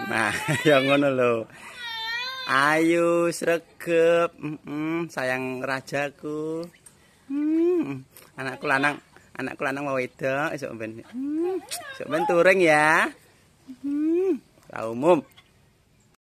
Nah, yang ngono lho. Ayu sregep, mm sayang rajaku. Hmm, anakku lanang, anakku lanang mau wedok esuk ben. Hmm, esuk ben turing ya. Hmm, umum.